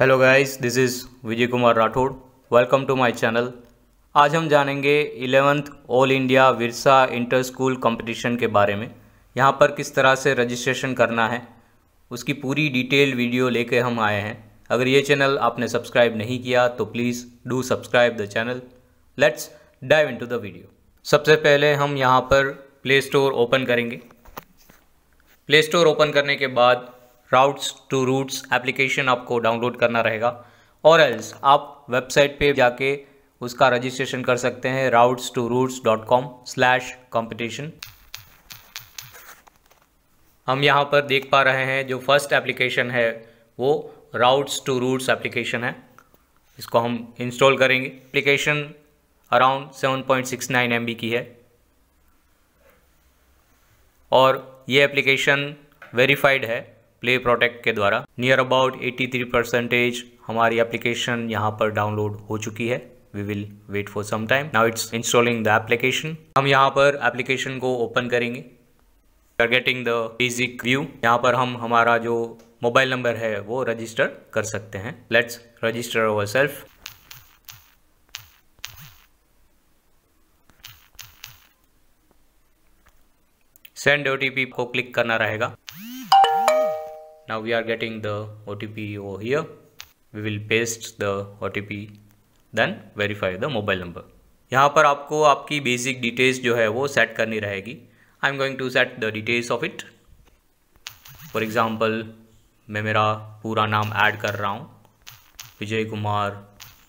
Hello guys this is Vijay Kumar Rathod welcome to my channel आज हम जानेंगे eleventh all India Virsa inter school competition के बारे में यहाँ पर किस तरह से रजिस्ट्रेशन करना है उसकी पूरी डिटेल वीडियो लेके हम आए हैं अगर ये चैनल आपने सब्सक्राइब नहीं किया तो please do subscribe the channel let's dive in the video सबसे पहले हम यहाँ पर प्ले स्टोर ओपन करेंगे प्ले स्टोर ओपन करने के बाद राउट्स टू रूट्स एप्लीकेशन आपको डाउनलोड करना रहेगा और एल्स आप वेबसाइट पे जाके उसका रजिस्ट्रेशन कर सकते हैं routes to roots dot com slash competition हम यहाँ पर देख पा रहे हैं जो फर्स्ट एप्लीकेशन है वो राउट्स टू रूट्स एप्लीकेशन है इसको हम इंस्टॉल करेंगे एप्लीकेशन अराउंड 7.69 पॉइंट की है और ये एप्लीकेशन वेरीफाइड है प्ले प्रोटेक्ट के द्वारा नियर अबाउट 83 परसेंटेज हमारी एप्लीकेशन यहाँ पर डाउनलोड हो चुकी है we will wait for some time now it's installing the application हम यहाँ पर एप्लीकेशन को ओपन करेंगे टारगेटिंग द बेसिक व्यू यहाँ पर हम हमारा जो मोबाइल नंबर है वो रजिस्टर कर सकते हैं let's register our self send O T को क्लिक करना रहेगा now we are getting the OTP over here we will paste the OTP then verify the mobile number यहाँ पर आपको आपकी बेसिक डिटेल्स जो है वो सेट करनी रहेगी I am going to set the details of it for example मैं मेरा पूरा नाम ऐड कर रहा हूँ Vijay Kumar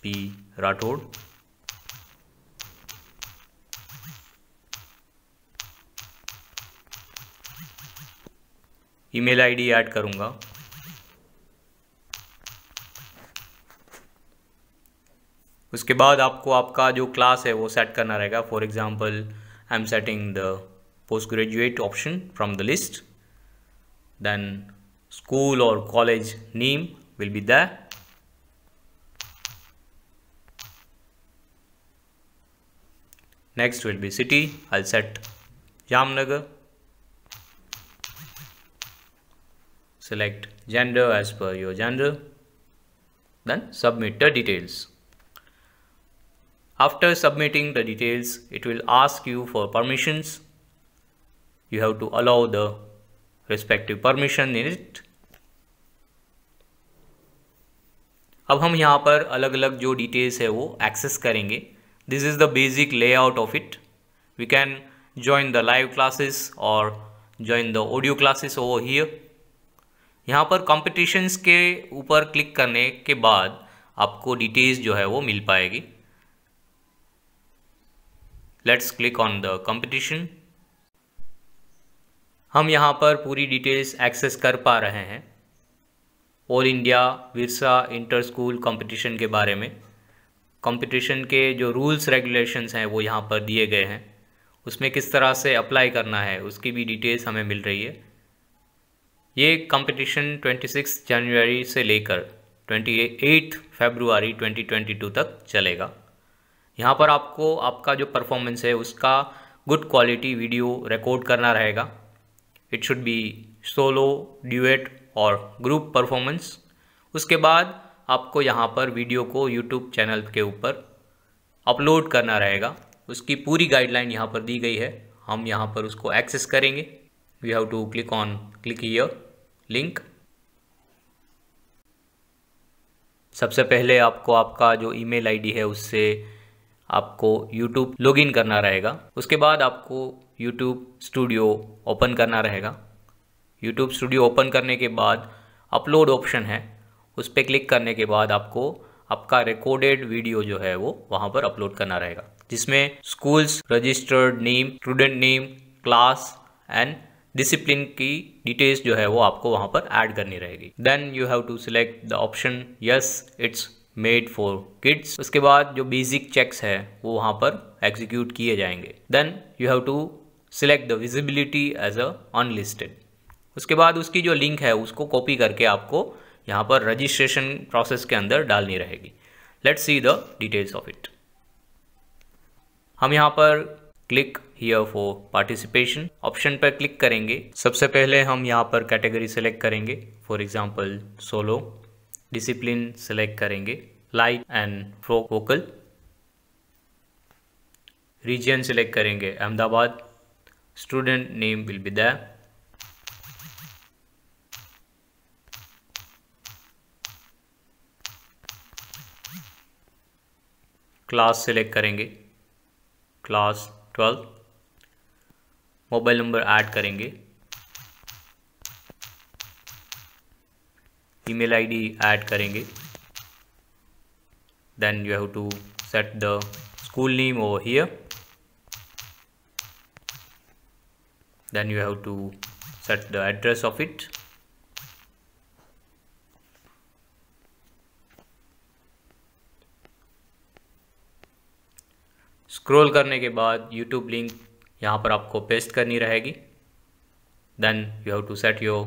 P Rathod email ID add करूंगा उसके बाद आपको आपका जो क्लास है वो सेट करना रहेगा for example I am setting the post graduate option from the list then school और college name will be the next will be city I set Jamnagar select gender as per your gender then submit the details after submitting the details it will ask you for permissions you have to allow the respective permission in it अब हम यहाँ पर अलग अलग जो details है वो access करेंगे this is the basic layout of it we can join the live classes or join the audio classes over here यहाँ पर कॉम्पिटिशन्स के ऊपर क्लिक करने के बाद आपको डिटेल्स जो है वो मिल पाएगी let's click on the competition हम यहाँ पर पूरी डिटेल्स एक्सेस कर पा रहे हैं all India Virsa inter school competition के बारे में कॉम्पिटिशन के जो रूल्स रेगुलेशंस हैं वो यहाँ पर दिए गए हैं उसमें किस तरह से अप्लाई करना है उसकी भी डिटेल्स हमें मिल रही है ये कंपटीशन 26 जनवरी से लेकर 28 फरवरी 2022 तक चलेगा यहाँ पर आपको आपका जो परफॉर्मेंस है उसका गुड क्वालिटी वीडियो रिकॉर्ड करना रहेगा it should be solo duet और ग्रुप परफॉर्मेंस उसके बाद आपको यहाँ पर वीडियो को यूट्यूब चैनल के ऊपर अपलोड करना रहेगा उसकी पूरी गाइडलाइन यहाँ पर दी गई है हम यहाँ पर उसको एक्सेस करेंगे we have to click on click here link सबसे पहले आपको आपका जो ईमेल आईडी है उससे आपको YouTube लॉगिन करना रहेगा उसके बाद आपको YouTube स्टूडियो ओपन करना रहेगा YouTube स्टूडियो ओपन करने के बाद अपलोड ऑप्शन है उस पर क्लिक करने के बाद आपको आपका रिकॉर्डेड वीडियो जो है वो वहाँ पर अपलोड करना रहेगा जिसमें schools registered name student name class and discipline की डिटेल्स जो है वो आपको वहां पर ऐड करनी रहेगी then you have to select the option yes it's made for kids उसके बाद जो बेसिक चेक्स है वो वहाँ पर एग्जीक्यूट किए जाएंगे then you have to select the visibility as a unlisted उसके बाद उसकी जो लिंक है उसको कॉपी करके आपको यहाँ पर रजिस्ट्रेशन प्रोसेस के अंदर डालनी रहेगी let's see the details of it हम यहाँ पर click here for participation option पर क्लिक करेंगे सबसे पहले हम यहाँ पर कैटेगरी सेलेक्ट करेंगे फॉर एग्जाम्पल सोलो डिसिप्लिन सेलेक्ट करेंगे light and fro vocal region select करेंगे Ahmedabad student name will be there class select करेंगे class twelfth mobile number add करेंगे ईमेल आईडी ऐड करेंगे then you have to set the school name over here then you have to set the address of it scroll करने के बाद YouTube link यहाँ पर आपको paste करनी रहेगी then you have to set your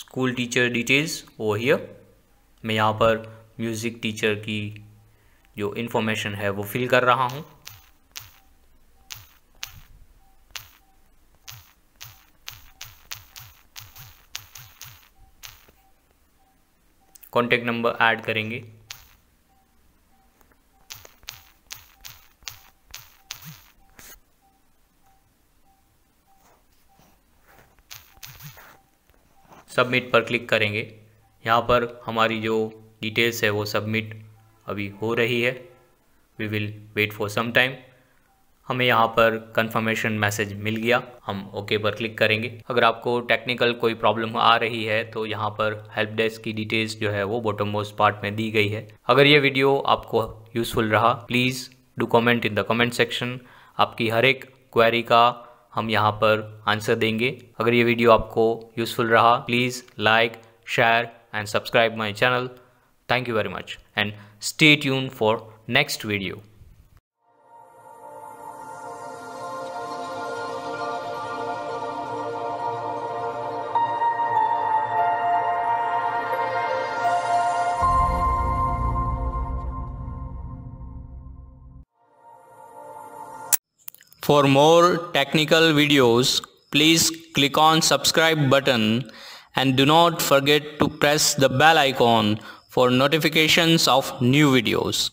school teacher details वो here मैं यहाँ पर म्यूज़िक टीचर की जो इन्फॉर्मेशन है वो फिल कर रहा हूँ कॉन्टेक्ट नंबर ऐड करेंगे सबमिट पर क्लिक करेंगे यहाँ पर हमारी जो डिटेल्स है वो सबमिट अभी हो रही है we will wait for some time हमें यहाँ पर कंफर्मेशन मैसेज मिल गया हम ओके okay पर क्लिक करेंगे अगर आपको टेक्निकल कोई प्रॉब्लम आ रही है तो यहाँ पर हेल्प डेस्क की डिटेल्स जो है वो बॉटम मोस्ट पार्ट में दी गई है अगर ये वीडियो आपको यूज़फुल रहा please do comment in the comment section आपकी हर एक क्वेरी का हम यहाँ पर आंसर देंगे अगर ये वीडियो आपको यूज़फुल रहा please like share and subscribe my channel thank you very much and stay tune for next video For more technical videos, please click on subscribe button and do not forget to press the bell icon for notifications of new videos.